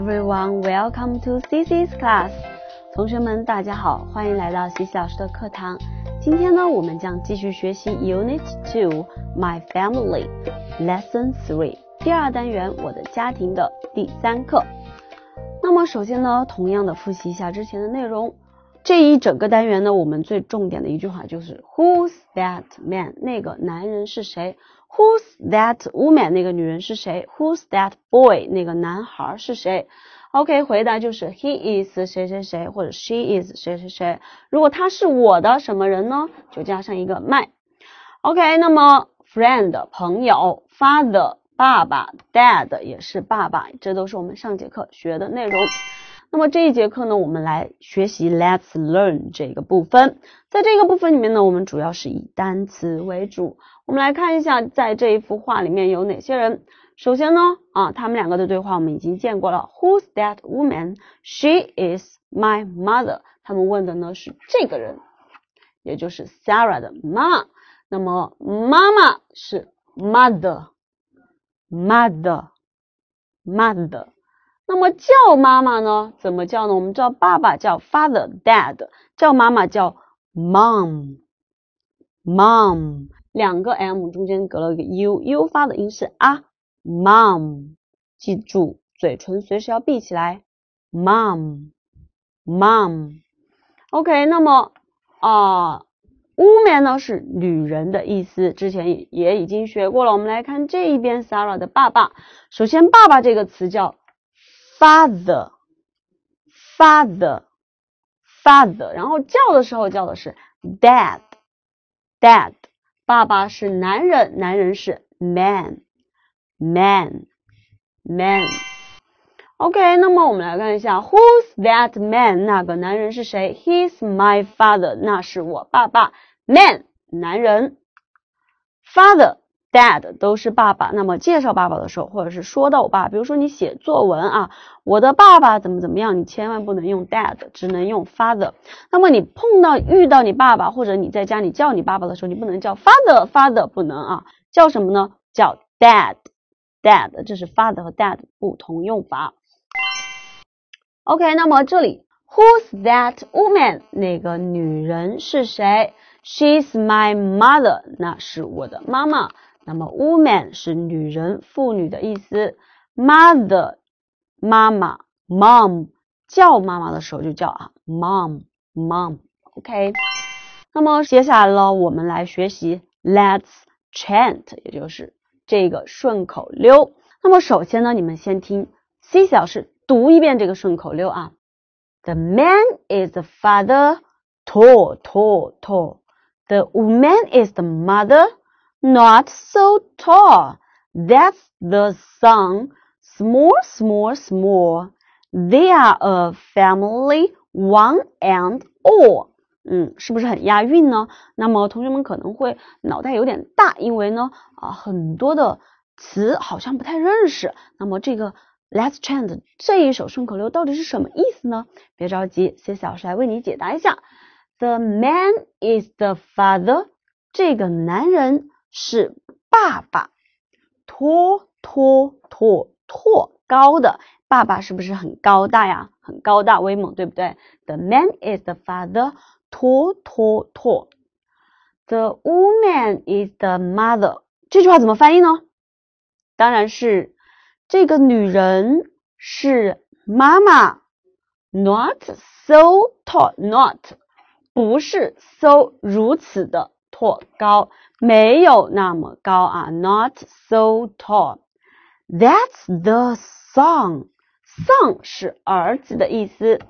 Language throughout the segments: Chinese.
Everyone, welcome to Cici's class. 同学们，大家好，欢迎来到 c i c 老师的课堂。今天呢，我们将继续学习 Unit Two My Family Lesson Three，第二单元我的家庭的第三课。那么，首先呢，同样的复习一下之前的内容。这一整个单元呢，我们最重点的一句话就是 Who's that man？那个男人是谁？Who's that woman？那个女人是谁？Who's that boy？那个男孩是谁？OK，回答就是 He is 谁谁谁，或者 She is 谁谁谁。如果他是我的什么人呢？就加上一个 my。OK，那么 friend 朋友，father 爸爸，dad 也是爸爸，这都是我们上节课学的内容。那么这一节课呢，我们来学习 Let's Learn 这个部分。在这个部分里面呢，我们主要是以单词为主。我们来看一下，在这一幅画里面有哪些人。首先呢，啊，他们两个的对话我们已经见过了。Who's that woman? She is my mother. 他们问的呢是这个人，也就是 Sarah 的妈妈。那么妈妈是 mother, mother, mother. 那么叫妈妈呢？怎么叫呢？我们知道爸爸叫 father，dad 叫妈妈叫 mom，mom 两个 m 中间隔了一个 u，u 发的音是啊 mom，记住嘴唇随时要闭起来 mom，mom，ok 那么啊 woman 呢是女人的意思，之前也已经学过了。我们来看这一边 Sarah 的爸爸，首先爸爸这个词叫。Father，father，father，然后叫的时候叫的是 dad，dad，爸爸是男人，男人是 man，man，man。OK，那么我们来看一下，Who's that man？那个男人是谁？He's my father。那是我爸爸。Man，男人。Father。Dad 都是爸爸，那么介绍爸爸的时候，或者是说到我爸，比如说你写作文啊，我的爸爸怎么怎么样，你千万不能用 Dad，只能用 Father。那么你碰到遇到你爸爸，或者你在家里叫你爸爸的时候，你不能叫 Father，Father 不能啊，叫什么呢？叫 Dad，Dad 这是 Father 和 Dad 不同用法。OK，那么这里 Who's that woman？那个女人是谁？She's my mother。那是我的妈妈。那么 woman 是女人、妇女的意思，mother 妈妈，mom 叫妈妈的时候就叫啊 mom mom，OK。那么接下来呢，我们来学习 let's chant，也就是这个顺口溜。那么首先呢，你们先听 C 小时读一遍这个顺口溜啊。The man is the father，tall tall tall。The woman is the mother。not so tall. That's the song. Small, small, small. They are a family, one and all. 嗯，是不是很押韵呢？那么同学们可能会脑袋有点大，因为呢啊很多的词好像不太认识。那么这个 Let's chant 这一首顺口溜到底是什么意思呢？别着急，C 老师来为你解答一下。The man is the father，这个男人是爸爸 t 托托托 t t 高的，爸爸是不是很高大呀？很高大威猛，对不对？The man is the father, t 托托。t t The woman is the mother，这句话怎么翻译呢？当然是这个女人是妈妈，Not so tall，Not 不是 so 如此的 tall 高。没有那么高啊，not so tall。That's the son。son 是儿子的意思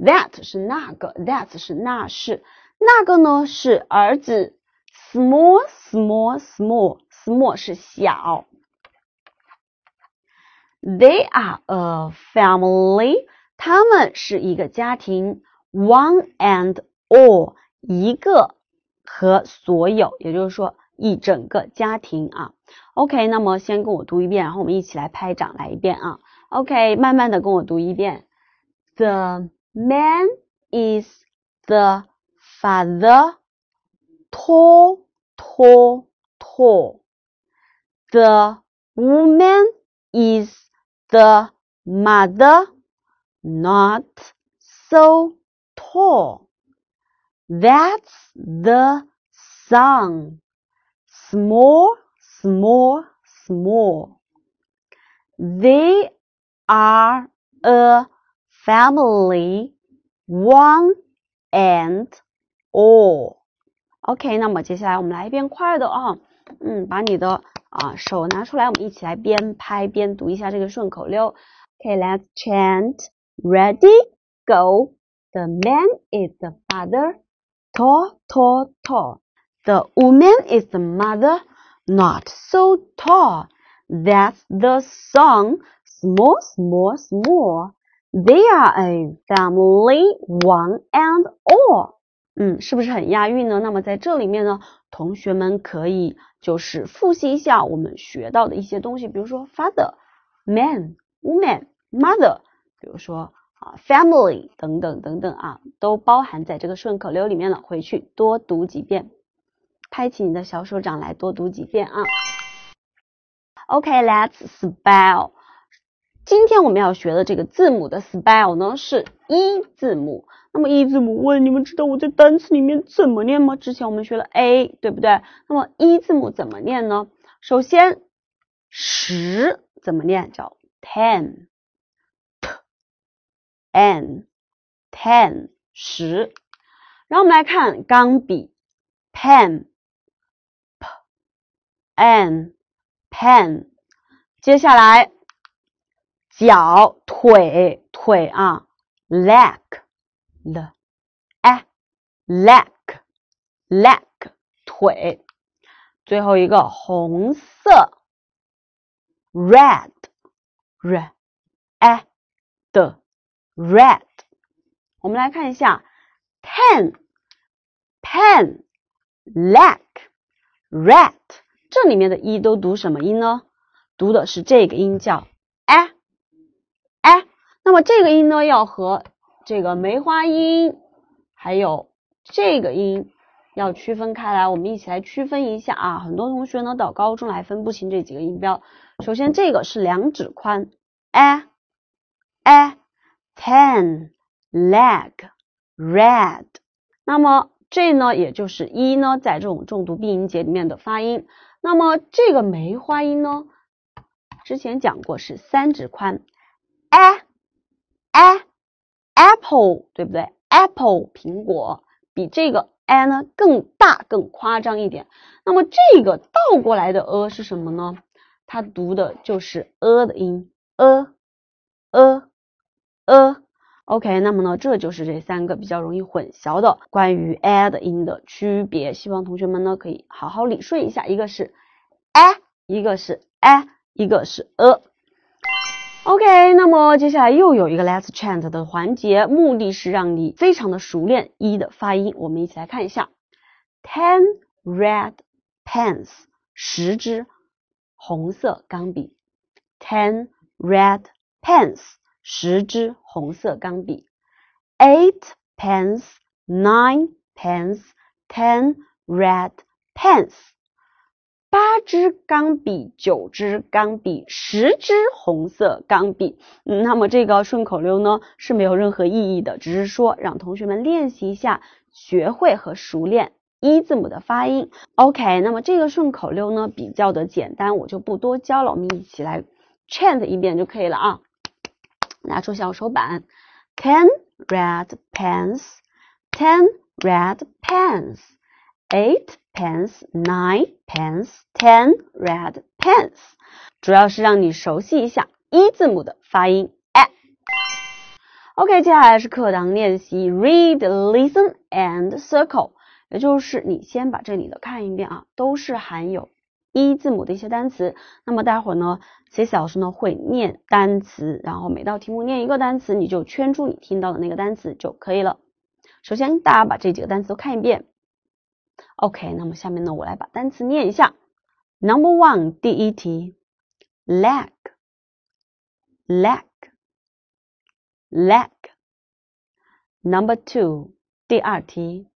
，that 是那个，that 是那是，那个呢是儿子。small small small small 是小。They are a family，他们是一个家庭。One and all，一个和所有，也就是说一整个家庭啊。OK，那么先跟我读一遍，然后我们一起来拍掌来一遍啊。OK，慢慢的跟我读一遍。The man is the father, tall, tall, tall. The woman is the mother, not so tall. That's the sun. Small, small, small. They are a family, one and all. OK，那么接下来我们来一遍快的啊，嗯，把你的啊手拿出来，我们一起来边拍边读一下这个顺口溜。OK，let's chant. Ready, go. The man is the father. Tall, tall, tall. The woman is the mother, not so tall. That's the song. Small, small, small. They are a family, one and all. 嗯，是不是很押韵呢？那么在这里面呢，同学们可以就是复习一下我们学到的一些东西，比如说 father, man, woman, mother，比如说。啊，family 等等等等啊，都包含在这个顺口溜里面了。回去多读几遍，拍起你的小手掌来，多读几遍啊。OK，let's spell。今天我们要学的这个字母的 spell 呢是 E 字母。那么 E 字母，问你们知道我在单词里面怎么念吗？之前我们学了 A，对不对？那么 E 字母怎么念呢？首先，十怎么念叫 ten。n pen 十，然后我们来看钢笔 pen p n pen，接下来脚腿腿啊 leg l a leg leg 腿，最后一个红色 red r a d Red，我们来看一下 pen pen leg red，这里面的 e 都读什么音呢？读的是这个音叫 a a。那么这个音呢，要和这个梅花音，还有这个音要区分开来。我们一起来区分一下啊！很多同学呢，到高中来分不清这几个音标。首先，这个是两指宽 a a。Pen leg red，那么这呢，也就是一呢，在这种重读闭音节里面的发音。那么这个梅花音呢，之前讲过是三指宽。a a apple，对不对？apple 苹果比这个 a 呢更大，更夸张一点。那么这个倒过来的 a 是什么呢？它读的就是 a 的音。a a a，OK，那么呢，这就是这三个比较容易混淆的关于 add in 的区别，希望同学们呢可以好好理顺一下，一个是 a，一个是 a，一个是 a，OK，那么接下来又有一个 Let's chant 的环节，目的是让你非常的熟练一的发音，我们一起来看一下，ten red pens，十支红色钢笔，ten red pens。十支红色钢笔，eight pens，nine pens，ten red pens，八支钢笔，九支钢笔，十支红色钢笔。嗯，那么这个顺口溜呢是没有任何意义的，只是说让同学们练习一下，学会和熟练一字母的发音。OK，那么这个顺口溜呢比较的简单，我就不多教了，我们一起来 chant 一遍就可以了啊。拿出小手板，ten red pens，ten red pens，eight pens，nine pens，ten red pens，主要是让你熟悉一下一字母的发音。哎，OK，接下来是课堂练习，read，listen and circle，也就是你先把这里的看一遍啊，都是含有。一字母的一些单词，那么待会儿呢，写小师呢会念单词，然后每道题目念一个单词，你就圈出你听到的那个单词就可以了。首先大家把这几个单词都看一遍，OK。那么下面呢，我来把单词念一下。Number one，第一题，leg，leg，leg。Number two，第二题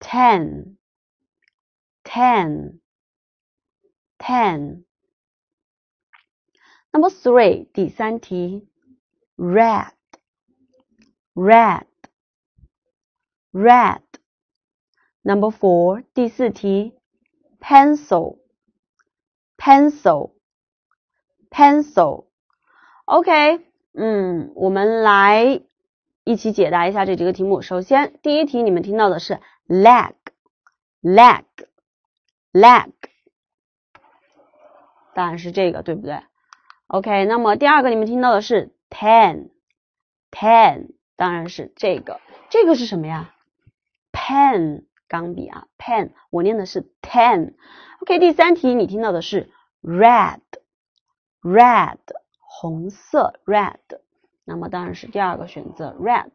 ，ten，ten。ten. Number three，第三题，red, red, red. Number four，第四题，pencil, pencil, pencil. OK，嗯，我们来一起解答一下这几个题目。首先，第一题你们听到的是 leg, leg, leg。当然是这个，对不对？OK，那么第二个你们听到的是 ten，ten，当然是这个，这个是什么呀？pen，钢笔啊，pen，我念的是 ten。OK，第三题你听到的是 red，red，红色 red，那么当然是第二个选择 red。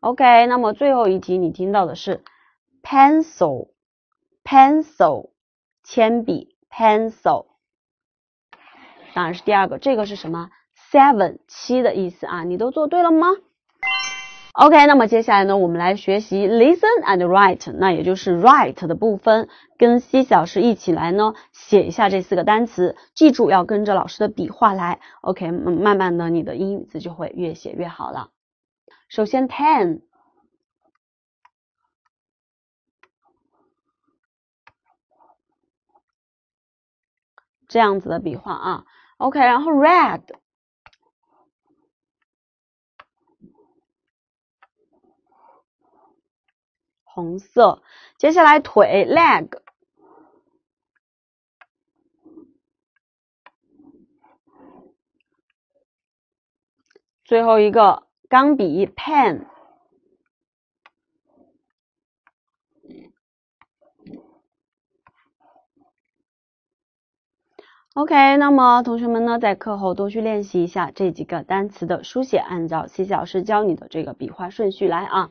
OK，那么最后一题你听到的是 pencil，pencil，铅笔 pencil。当然是第二个，这个是什么？seven 七的意思啊，你都做对了吗？OK，那么接下来呢，我们来学习 listen and write，那也就是 write 的部分，跟 C 小师一起来呢写一下这四个单词，记住要跟着老师的笔画来。OK，慢慢的你的英语字就会越写越好了。首先 ten，这样子的笔画啊。OK，然后 red，红色。接下来腿 leg，最后一个钢笔 pen。OK，那么同学们呢，在课后多去练习一下这几个单词的书写，按照西老师教你的这个笔画顺序来啊。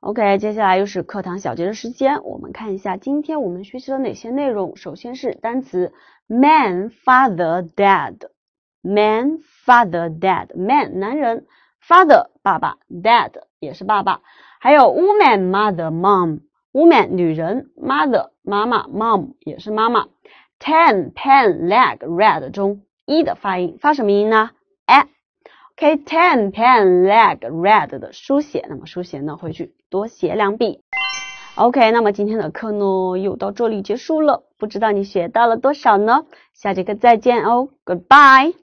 OK，接下来又是课堂小结的时间，我们看一下今天我们学习了哪些内容。首先是单词，man，father，dad，man，father，dad，man，男人，father，爸爸，dad，也是爸爸，还有 woman，mother，mom，woman，女人，mother，妈妈，mom，也是妈妈。ten pen leg red 中一的发音发什么音呢哎 OK ten pen leg red 的书写，那么书写呢回去多写两笔。OK，那么今天的课呢又到这里结束了，不知道你学到了多少呢？下节课再见哦，Goodbye。